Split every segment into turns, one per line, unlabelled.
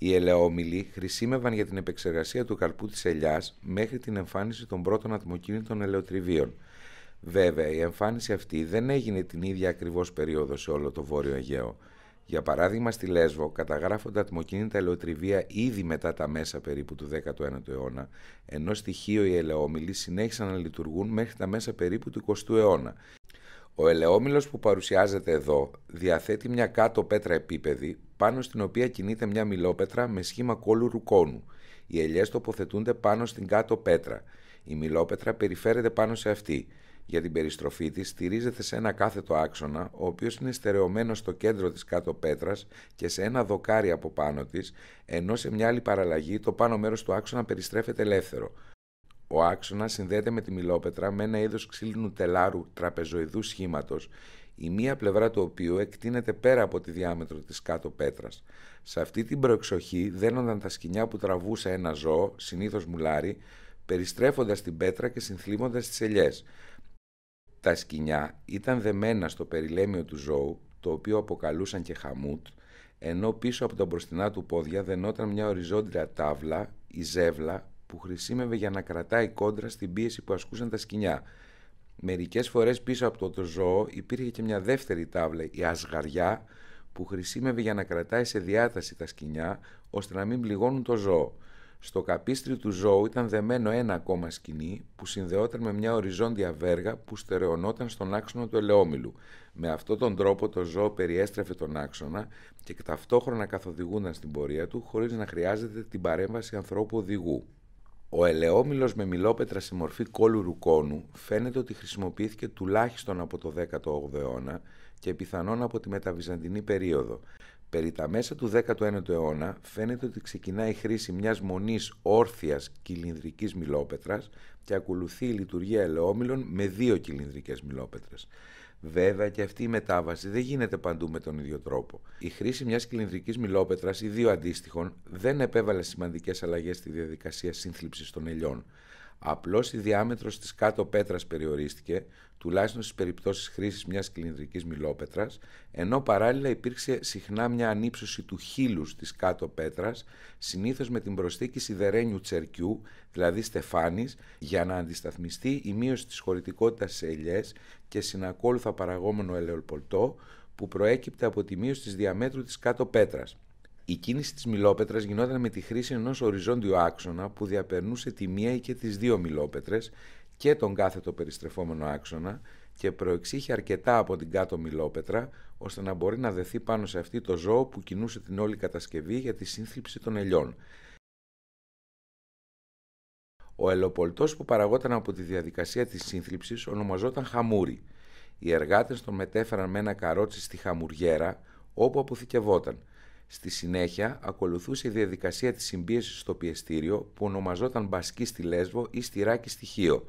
Οι ελαιόμιλοι χρησιμεύαν για την επεξεργασία του καρπού της ελιάς μέχρι την εμφάνιση των πρώτων ατμοκίνητων ελαιοτριβίων. Βέβαια, η εμφάνιση αυτή δεν έγινε την ίδια ακριβώς περίοδο σε όλο το Βόρειο Αιγαίο. Για παράδειγμα, στη Λέσβο καταγράφονται ατμοκίνητα ελαιοτριβία ήδη μετά τα μέσα περίπου του 19ου αιώνα, ενώ στοιχείο οι ελαιόμιλοι συνέχισαν να λειτουργούν μέχρι τα μέσα περίπου του 20ου αιώνα. Ο ελαιόμιλος που παρουσιάζεται εδώ διαθέτει μια κάτω πέτρα επίπεδη πάνω στην οποία κινείται μια μιλόπετρα με σχήμα κόλου ρουκόνου. Οι ελιές τοποθετούνται πάνω στην κάτω πέτρα. Η μιλόπετρα περιφέρεται πάνω σε αυτή. Για την περιστροφή της στηρίζεται σε ένα κάθετο άξονα, ο οποίος είναι στερεωμένο στο κέντρο της κάτω πέτρας και σε ένα δοκάρι από πάνω της, ενώ σε μια άλλη παραλλαγή το πάνω μέρος του άξονα περιστρέφεται ελεύθερο. Ο άξονας συνδέεται με τη μιλόπετρα με ένα είδος ξύλινου τελάρου τραπεζοειδού σχήματος η μία πλευρά του οποίου εκτείνεται πέρα από τη διάμετρο της κάτω πέτρας. Σε αυτή την προεξοχή δένονταν τα σκηνιά που τραβούσε ένα ζώο, συνήθως μουλάρι, περιστρέφοντας την πέτρα και συνθλίβοντας τις ελιές. Τα σκηνιά ήταν δεμένα στο περιλέμιο του ζώου, το οποίο αποκαλούσαν και χαμούτ, ενώ πίσω από τα μπροστινά του πόδια δενόταν μια οριζόντια τάβλα, η ζέβλα, που τραβουσε ενα ζωο συνηθως μουλαρι περιστρεφοντας την πετρα και συνθλιμοντας τις ελιες τα σκηνια ηταν δεμενα στο περιλεμιο του ζωου το οποιο αποκαλουσαν και χαμουτ ενω πισω απο τα μπροστινα του ποδια δενοταν μια οριζοντια ταβλα η ζευλα που χρησιμευε για να κρατάει κόντρα στην πίεση που ασκούσαν τα σκηνιά. Μερικές φορές πίσω από το ζώο υπήρχε και μια δεύτερη τάβλα, η ασγαριά, που χρησιμεύει για να κρατάει σε διάταση τα σκοινιά, ώστε να μην πληγώνουν το ζώο. Στο καπίστρι του ζώου ήταν δεμένο ένα ακόμα σκηνή που συνδεόταν με μια οριζόντια βέργα που στερεωνόταν στον άξονα του ελαιόμηλου. Με αυτόν τον τρόπο το ζώο περιέστρεφε τον άξονα και ταυτόχρονα καθοδηγούνταν στην πορεία του χωρίς να χρειάζεται την παρέμβαση ανθρώπου οδηγού. Ο ελαιόμιλο με μιλόπετρα σε μορφή κόλου ρουκόνου φαίνεται ότι χρησιμοποιήθηκε τουλάχιστον από το 18ο αιώνα και πιθανόν από τη μεταβυζαντινή περίοδο. Περί τα μέσα του 19ου αιώνα φαίνεται ότι ξεκινά η χρήση μιας μονής όρθιας κυλινδρικής μιλόπετρας και ακολουθεί η λειτουργία ελαιόμιλων με δύο κυλινδρικές μιλόπετρες. Βέβαια και αυτή η μετάβαση δεν γίνεται παντού με τον ίδιο τρόπο. Η χρήση μιας κυλινδρική μιλόπετρας ή δύο αντίστοιχων δεν επέβαλε σημαντικές αλλαγές στη διαδικασία σύνθλιψης των ελιών. Απλώς η διάμετρος της κάτω πέτρας περιορίστηκε, τουλάχιστον στις περιπτώσεις χρήσης μιας κλινδρική μιλόπετρας, ενώ παράλληλα υπήρξε συχνά μια ανύψωση του χείλους της κάτω πέτρας, συνήθως με την προσθήκη σιδερένιου τσερκιού, δηλαδή στεφάνης, για να αντισταθμιστεί η μείωση της χωρητικότητας σε ελιές και συνακόλουθα παραγόμενο ελαιοπολτό που προέκυπτε από τη μείωση της διαμέτρου της κάτω πέτρας. Η κίνηση της μιλόπετρας γινόταν με τη χρήση ενός οριζόντιου άξονα που διαπερνούσε τη μία ή και τις δύο μιλόπετρες και τον κάθετο περιστρεφόμενο άξονα και προεξήχε αρκετά από την κάτω μιλόπετρα ώστε να μπορεί να δεθεί πάνω σε αυτή το ζώο που κινούσε την όλη κατασκευή για τη σύνθλιψη των ελιών. Ο ελοπολτός που παραγόταν από τη διαδικασία της σύνθλιψης ονομαζόταν χαμούρι. Οι εργάτες τον μετέφεραν με ένα καρότσι στη χαμουριέρα όπου αποθηκευόταν. Στη συνέχεια ακολουθούσε η διαδικασία της συμπίεσης στο πιεστήριο που ονομαζόταν μπασκή στη Λέσβο ή στυράκι στη Χίο.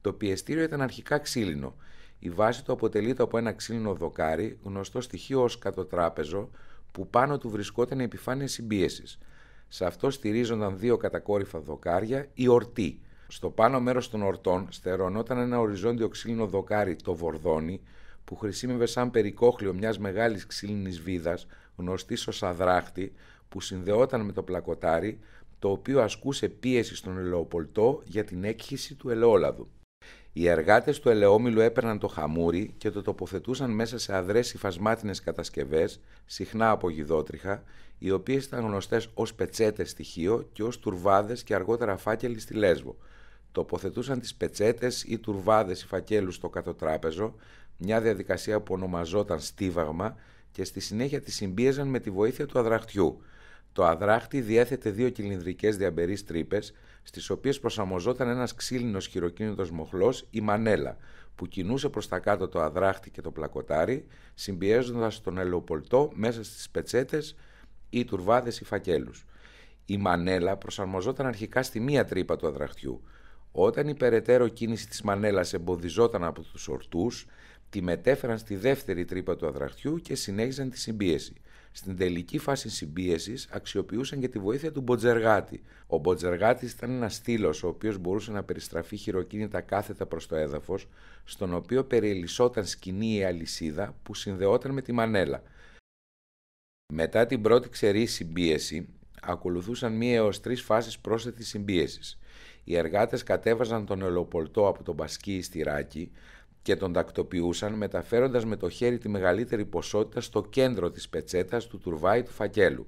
Το πιεστήριο ήταν αρχικά ξύλινο. Η βάση του αποτελείται από ένα ξύλινο δοκάρι, γνωστό στοιχείο ως κατοτράπεζο, που πάνω του βρισκόταν η επιφάνεια συμπίεσης. Σε αυτό στηρίζονταν δύο κατακόρυφα δοκάρια ή ορτή. Στο πάνω μέρος των ορτών στερωνόταν ένα οριζόντιο ξύλινο δοκάρι, το βορδόνι, που χρησιμεύε σαν περικόχλιο μιας μεγάλης ξύλινης βίδας, γνωστή ως αδράχτη, που συνδεόταν με το πλακοτάρι, το οποίο ασκούσε πίεση στον ελαιοπολτό για την έκχυση του ελαιόλαδου. Οι εργάτες του ελαιόμιλου έπαιρναν το χαμούρι και το τοποθετούσαν μέσα σε αδρές υφασμάτινες κατασκευές, συχνά από γιδότριχα, οι οποίες ήταν γνωστές ως πετσέτες στοιχείο και ως τουρβάδες και αργότερα φάκελοι στη Λέσβο. Τοποθετούσαν τις πετσέτες ή τουρβάδες ή φακέλους στο κατωτράπεζο, μια διαδικασία που ονομαζόταν στίβαγμα και στη συνέχεια τη συμπίεζαν με τη βοήθεια του αδραχτιού. Το αδράχτη διέθετε δύο κυλινδρικές διαμπερείς τρύπες, στις οποίες προσαρμοζόταν ένας ξύλινος χειροκίνητος μοχλός ή μανέλα, που κινούσε προς τα κάτω το αδράχτη και το πλακοτάρι, συμπιέζοντας τον ελαιοπολτό μέσα στις πετσέτες ή τουρβάδες ή φακέλους. Η μανέλα προσαρμοζόταν αρχικά στη μία τρύπα του αδραχτιού. Όταν η περαιτέρω κίνηση της μανελα εμποδιζόταν από τους ορτούς, τη μετέφεραν στη δεύτερη τρύπα του αδραχτιού και συνέχιζαν τη συμπίεση. Στην τελική φάση συμπίεσης αξιοποιούσαν και τη βοήθεια του Μποτζεργάτη. Ο Μποτζεργάτης ήταν ένας στήλος ο οποίος μπορούσε να περιστραφεί χειροκίνητα κάθετα προς το έδαφος, στον οποίο περιελισσόταν σκηνή ή αλυσίδα που συνδεόταν με τη μανέλα. Μετά την πρώτη ξερή συμπίεση, ακολουθούσαν μία έως τρεις φάσεις πρόσθετης συμπίεσης. Οι εργάτες κατέβαζαν τον ελοπολτό από τον Πασκή στη Ράκη, και τον τακτοποιούσαν μεταφέροντας με το χέρι τη μεγαλύτερη ποσότητα στο κέντρο της πετσέτας του τουρβάη του φακέλου.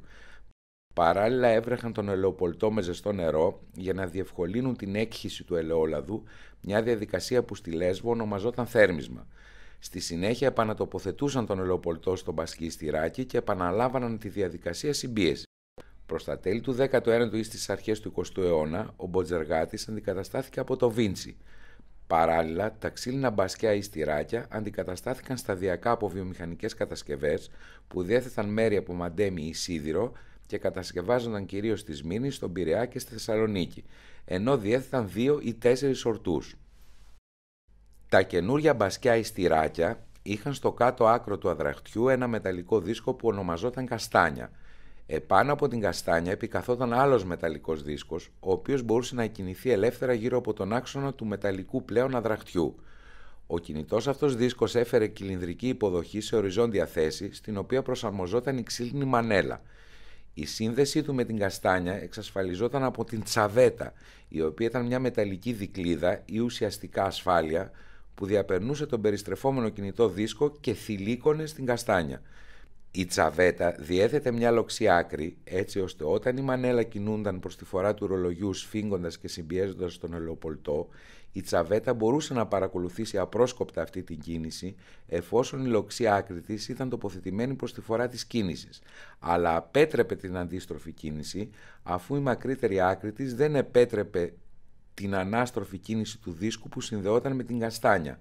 Παράλληλα έβρεχαν τον ελαιοπολτό με ζεστό νερό για να διευκολύνουν την έκχυση του ελαιόλαδου, μια διαδικασία που στη Λέσβο ονομαζόταν θέρμισμα. Στη συνέχεια επανατοποθετούσαν τον ελαιοπολτό στον πασκή στυράκι και επαναλάβαναν τη διαδικασία συμπίεσης. Προς τα τέλη του 19ου ή στις αρχές του 20ου αιώνα, ο Μποτζεργάτης αντικαταστάθηκε από το Βίντσι, Παράλληλα, τα ξύλινα μπασκιά ή στυράκια αντικαταστάθηκαν σταδιακά από βιομηχανικές κατασκευές που διέθεταν μέρη από μαντέμι ή σίδηρο και κατασκευάζονταν κυρίως στη Σμήνη, στον Πειραιά και στη Θεσσαλονίκη, ενώ διέθεταν δύο ή τέσσερις ορτούς. Τα καινούρια μπασκιά ή στυράκια είχαν στο κάτω άκρο του αδραχτιού ένα μεταλλικό δίσκο που ονομαζόταν καστάνια – Επάνω από την καστάνια επικαθόταν άλλος μεταλλικός δίσκος, ο οποίος μπορούσε να κινηθεί ελεύθερα γύρω από τον άξονα του μεταλλικού πλέον αδραχτιού. Ο κινητός αυτός δίσκος έφερε κυλινδρική υποδοχή σε οριζόντια θέση, στην οποία προσαρμοζόταν η ξύλινη μανέλα. Η σύνδεσή του με την καστάνια εξασφαλιζόταν από την τσαβέτα, η οποία ήταν μια μεταλλική δικλίδα ή ουσιαστικά ασφάλεια, που διαπερνούσε τον περιστρεφόμενο κινητό δίσκο και θηλύκωνε στην καστάνια. Η τσαβέτα διέθετε μια λοξή άκρη, έτσι ώστε όταν η μανέλα κινούνταν προς τη φορά του ρολογιού σφίγγοντας και συμπιέζοντας τον ελαιοπολτό, η τσαβέτα μπορούσε να παρακολουθήσει απρόσκοπτα αυτή την κίνηση, εφόσον η λοξή άκρη της ήταν τοποθετημένη προς τη φορά της κίνησης, αλλά απέτρεπε την αντίστροφη κίνηση, αφού η μακρύτερη άκρη της δεν επέτρεπε την ανάστροφη κίνηση του δίσκου που συνδεόταν με την καστάνια.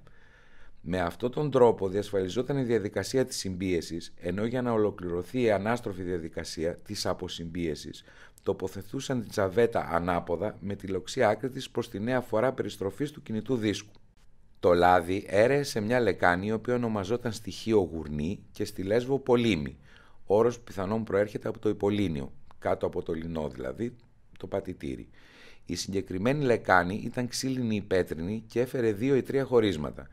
Με αυτόν τον τρόπο διασφαλιζόταν η διαδικασία της συμπίεσης, ενώ για να ολοκληρωθεί η ανάστροφη διαδικασία της αποσυμπίεσης, τοποθετούσαν την τσαβέτα ανάποδα με τη λοξία άκρη της προς τη νέα φορά περιστροφής του κινητού δίσκου. Το λάδι έρεε σε μια λεκάνη η οποία ονομαζόταν στοιχείο γουρνή και στη Λέσβο Πολύμη. Όρος που πιθανόν προέρχεται από το Ιπολίνιο, κάτω από το λινό δηλαδή, το πατητήρι. Η συγκεκριμένη λεκάνη ήταν ξύλινη ή πέτρινη και έφερε δύο ή τρία χωρίσματα.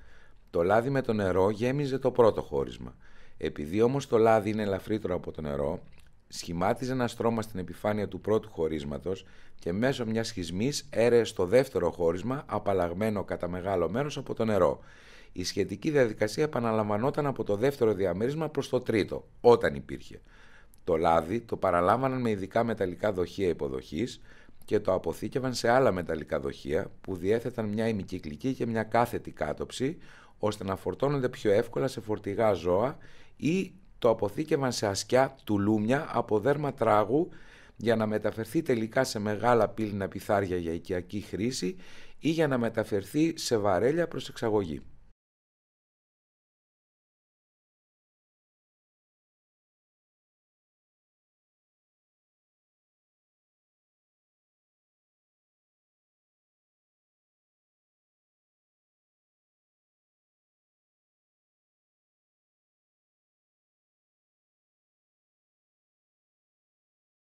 Το λάδι με το νερό γέμιζε το πρώτο χώρισμα. Επειδή όμως το λάδι είναι ελαφρύτερο από το νερό, σχημάτιζε ένα στρώμα στην επιφάνεια του πρώτου χωρίσματος και μέσω μιας σχισμής έρεε στο δεύτερο χώρισμα, απαλλαγμένο κατά μεγάλο μέρος από το νερό. Η σχετική διαδικασία επαναλαμβανόταν από το δεύτερο διαμέρισμα προς το τρίτο, όταν υπήρχε. Το λάδι το παραλάμβαναν με ειδικά μεταλλικά δοχεία υποδοχής και το αποθήκευαν σε άλλα μεταλλικά δοχεία που διέθεταν μια ημικυκλική και μια κάθετη κάτοψη, ώστε να φορτώνονται πιο εύκολα σε φορτηγά ζώα ή το αποθήκευαν σε ασκιά, τουλούμια από δέρμα τράγου για να μεταφερθεί τελικά σε μεγάλα πύληνα πιθάρια για οικιακή χρήση ή για να μεταφερθεί σε βαρέλια προς εξαγωγή.